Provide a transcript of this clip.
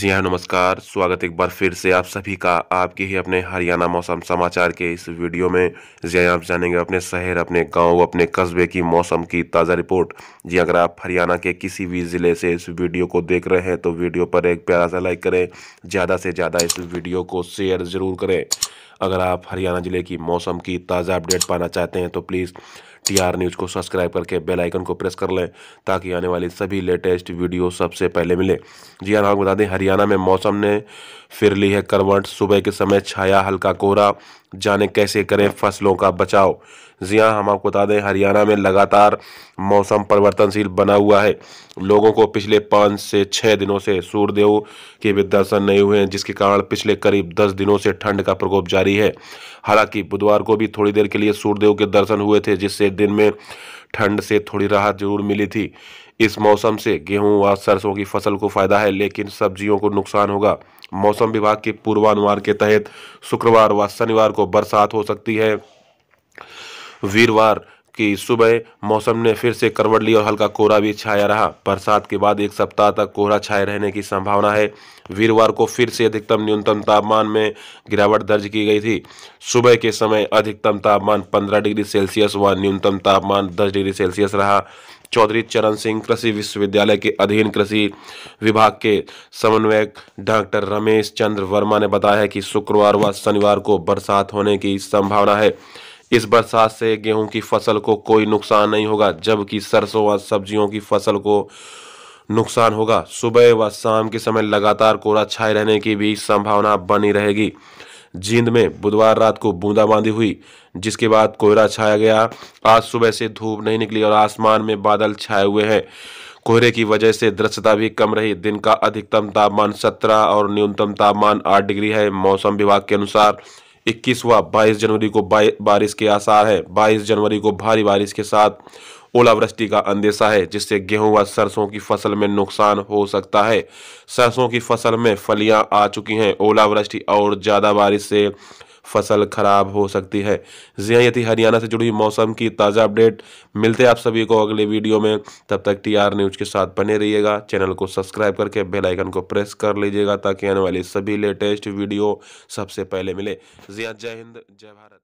जी हाँ नमस्कार स्वागत एक बार फिर से आप सभी का आपके ही अपने हरियाणा मौसम समाचार के इस वीडियो में जी हाँ आप जानेंगे अपने शहर अपने गांव अपने कस्बे की मौसम की ताज़ा रिपोर्ट जी अगर आप हरियाणा के किसी भी ज़िले से इस वीडियो को देख रहे हैं तो वीडियो पर एक प्यारा सा लाइक करें ज़्यादा से ज़्यादा इस वीडियो को शेयर ज़रूर करें अगर आप हरियाणा ज़िले की मौसम की ताज़ा अपडेट पाना चाहते हैं तो प्लीज़ टी आर न्यूज़ को सब्सक्राइब करके बेल आइकन को प्रेस कर लें ताकि आने वाली सभी लेटेस्ट वीडियो सबसे पहले मिले जी हाँ आपको बता दें हरियाणा में मौसम ने फिर ली है करवट सुबह के समय छाया हल्का कोहरा जाने कैसे करें फसलों का बचाव जी हाँ हम आपको बता दें हरियाणा में लगातार मौसम परिवर्तनशील बना हुआ है लोगों को पिछले पाँच से छः दिनों से सूर्यदेव के भी दर्शन नहीं हुए हैं जिसके कारण पिछले करीब दस दिनों से ठंड का प्रकोप जारी है हालांकि बुधवार को भी थोड़ी देर के लिए सूर्यदेव के दर्शन हुए थे जिससे दिन में ठंड से थोड़ी राहत जरूर मिली थी इस मौसम से गेहूं व सरसों की फसल को फायदा है लेकिन सब्जियों को नुकसान होगा मौसम विभाग के पूर्वानुमान के तहत शुक्रवार व शनिवार को बरसात हो सकती है वीरवार कि सुबह मौसम ने फिर से करवट ली और हल्का कोहरा भी छाया रहा बरसात के बाद एक सप्ताह तक कोहरा छाए रहने की संभावना है वीरवार को फिर से अधिकतम न्यूनतम तापमान में गिरावट दर्ज की गई थी सुबह के समय अधिकतम तापमान 15 डिग्री सेल्सियस व न्यूनतम तापमान 10 डिग्री सेल्सियस रहा चौधरी चरण सिंह कृषि विश्वविद्यालय के अधीन कृषि विभाग के समन्वयक डॉक्टर रमेश चंद्र वर्मा ने बताया कि शुक्रवार व शनिवार को बरसात होने की संभावना है इस बरसात से गेहूं की फसल को कोई नुकसान नहीं होगा जबकि सरसों व सब्जियों की फसल को नुकसान होगा सुबह व शाम के समय लगातार कोहरा छाए रहने की भी संभावना बनी रहेगी जींद में बुधवार रात को बूंदाबांदी हुई जिसके बाद कोहरा छाया गया आज सुबह से धूप नहीं निकली और आसमान में बादल छाए हुए हैं कोहरे की वजह से दृश्यता भी कम रही दिन का अधिकतम तापमान 17 और न्यूनतम तापमान 8 डिग्री है मौसम विभाग के अनुसार इक्कीस व बाईस जनवरी को बारिश के आसार है बाईस जनवरी को भारी बारिश के साथ ओलावृष्टि का अंदेशा है जिससे गेहूं व सरसों की फसल में नुकसान हो सकता है सरसों की फसल में फलियां आ चुकी हैं ओलावृष्टि और ज़्यादा बारिश से फसल खराब हो सकती है जी हाँ यदि हरियाणा से जुड़ी मौसम की ताज़ा अपडेट मिलते आप सभी को अगले वीडियो में तब तक टी आर न्यूज के साथ बने रहिएगा चैनल को सब्सक्राइब करके बेलाइकन को प्रेस कर लीजिएगा ताकि आने वाली सभी लेटेस्ट वीडियो सबसे पहले मिले जी हाँ जय हिंद जय भारत